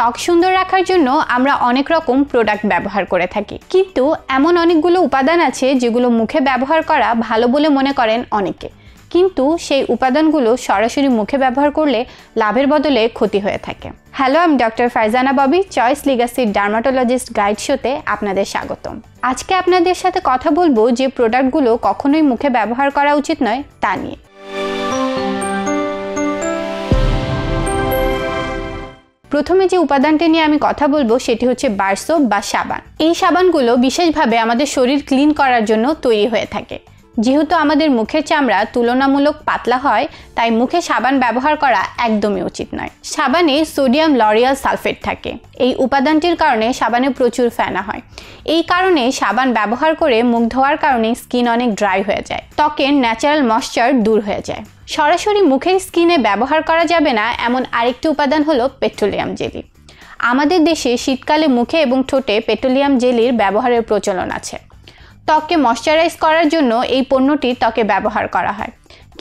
ত্বক সুন্দর রাখার জন্য আমরা অনেক রকম প্রোডাক্ট ব্যবহার করে থাকি কিন্তু এমন অনেকগুলো উপাদান আছে যেগুলো মুখে ব্যবহার করা ভালো বলে মনে করেন অনেকে কিন্তু সেই উপাদানগুলো সরাসরি মুখে ব্যবহার করলে লাভের বদলে ক্ষতি হয়ে থাকে হ্যালো আমি ডক্টর ফারজানা ববি চয়েস লিগাসির ডার্মাটোলজিস্ট গাইড শোতে আপনাদের স্বাগতম আজকে আপনাদের সাথে কথা বলবো যে প্রোডাক্টগুলো কখনোই মুখে ব্যবহার করা উচিত নয় তা নিয়ে প্রথমে যে উপাদানটি নিয়ে আমি কথা বলবো সেটি হচ্ছে বার্সোপ বা সাবান এই সাবানগুলো বিশেষভাবে আমাদের শরীর ক্লিন করার জন্য তৈরি হয়ে থাকে যেহেতু আমাদের মুখের চামড়া তুলনামূলক পাতলা হয় তাই মুখে সাবান ব্যবহার করা একদমই উচিত নয় সাবানে সোডিয়াম লরিয়াল সালফেট থাকে এই উপাদানটির কারণে সাবানে প্রচুর ফেনা হয় এই কারণে সাবান ব্যবহার করে মুখ ধোয়ার কারণে স্কিন অনেক ড্রাই হয়ে যায় ত্বকের ন্যাচারাল ময়শ্চার দূর হয়ে যায় সরাসরি মুখের স্কিনে ব্যবহার করা যাবে না এমন আরেকটি উপাদান হলো পেট্রোলিয়াম জেলি আমাদের দেশে শীতকালে মুখে এবং ঠোঁটে পেট্রোলিয়াম জেলির ব্যবহারের প্রচলন আছে ত্বককে ময়শ্চারাইজ করার জন্য এই পণ্যটি ত্বকে ব্যবহার করা হয়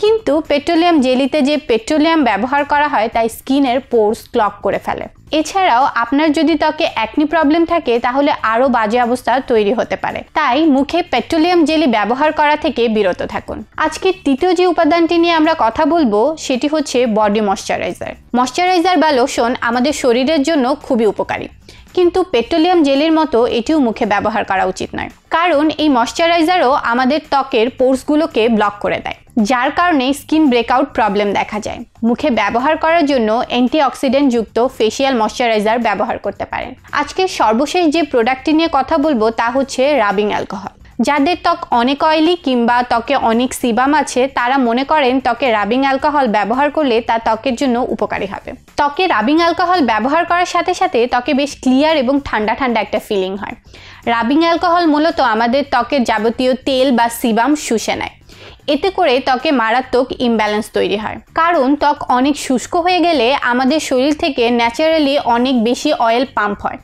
কিন্তু পেট্রোলিয়াম জেলিতে যে পেট্রোলিয়াম ব্যবহার করা হয় তাই স্কিনের পোর্স ক্লক করে ফেলে এছাড়াও আপনার যদি ত্বকে অ্যাকনি প্রবলেম থাকে তাহলে আরও বাজে অবস্থা তৈরি হতে পারে তাই মুখে পেট্রোলিয়াম জেলি ব্যবহার করা থেকে বিরত থাকুন আজকের তৃতীয় যে উপাদানটি নিয়ে আমরা কথা বলবো সেটি হচ্ছে বডি ময়শ্চারাইজার ময়শ্চারাইজার বা লোশন আমাদের শরীরের জন্য খুবই উপকারী কিন্তু পেট্রোলিয়াম জেলের মতো এটিও মুখে ব্যবহার করা উচিত নয় কারণ এই ময়শ্চারাইজারও আমাদের ত্বকের পোর্সগুলোকে ব্লক করে দেয় যার কারণে স্কিন ব্রেকআউট প্রবলেম দেখা যায় মুখে ব্যবহার করার জন্য অ্যান্টিঅক্সিডেন্ট যুক্ত ফেসিয়াল ময়শ্চারাইজার ব্যবহার করতে পারেন আজকে সর্বশেষ যে প্রোডাক্টটি নিয়ে কথা বলবো তা হচ্ছে রাবিং অ্যালকোহল যাদের ত্বক অনেক অয়েলি কিংবা ত্বকে অনেক সিবাম আছে তারা মনে করেন ত্বকে রাবিং অ্যালকোহল ব্যবহার করলে তা ত্বকের জন্য উপকারী হবে ত্বকে রাবিং অ্যালকোহল ব্যবহার করার সাথে সাথে ত্বকে বেশ ক্লিয়ার এবং ঠান্ডা ঠান্ডা একটা ফিলিং হয় রাবিং অ্যালকোহল মূলত আমাদের ত্বকের যাবতীয় তেল বা সিবাম শুষে নেয় এতে করে ত্বকে মারাত্মক ইমব্যালেন্স তৈরি হয় কারণ ত্বক অনেক শুষ্ক হয়ে গেলে আমাদের শরীর থেকে ন্যাচারালি অনেক বেশি অয়েল পাম্প হয়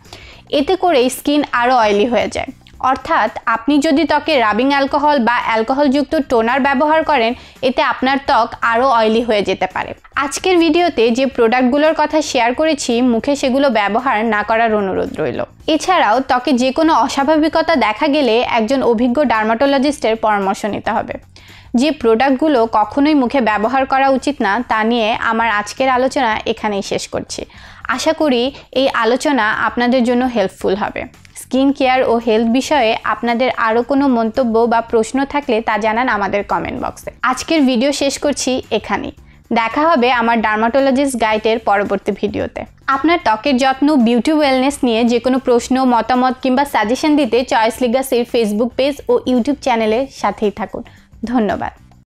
এতে করে স্কিন আরও অয়েলি হয়ে যায় অর্থাৎ আপনি যদি ত্বকে রাবিং অ্যালকোহল বা অ্যালকোহলযুক্ত টোনার ব্যবহার করেন এতে আপনার ত্বক আরও অয়েলি হয়ে যেতে পারে আজকের ভিডিওতে যে প্রোডাক্টগুলোর কথা শেয়ার করেছি মুখে সেগুলো ব্যবহার না করার অনুরোধ রইল এছাড়াও ত্বকে যে কোনো অস্বাভাবিকতা দেখা গেলে একজন অভিজ্ঞ ডার্মাটোলজিস্টের পরামর্শ নিতে হবে যে প্রোডাক্টগুলো কখনোই মুখে ব্যবহার করা উচিত না তা নিয়ে আমার আজকের আলোচনা এখানেই শেষ করছি আশা করি এই আলোচনা আপনাদের জন্য হেল্পফুল হবে স্কিন কেয়ার ও হেলথ বিষয়ে আপনাদের আরও কোনো মন্তব্য বা প্রশ্ন থাকলে তা জানান আমাদের কমেন্ট বক্সে আজকের ভিডিও শেষ করছি এখানেই দেখা হবে আমার ডার্মাটোলজিস্ট গাইডের পরবর্তী ভিডিওতে আপনার ত্বকের যত্ন বিউটি ওয়েলনেস নিয়ে যে কোনো প্রশ্ন মতামত কিংবা সাজেশন দিতে চয়েস লিগাসির ফেসবুক পেজ ও ইউটিউব চ্যানেলের সাথেই থাকুন ধন্যবাদ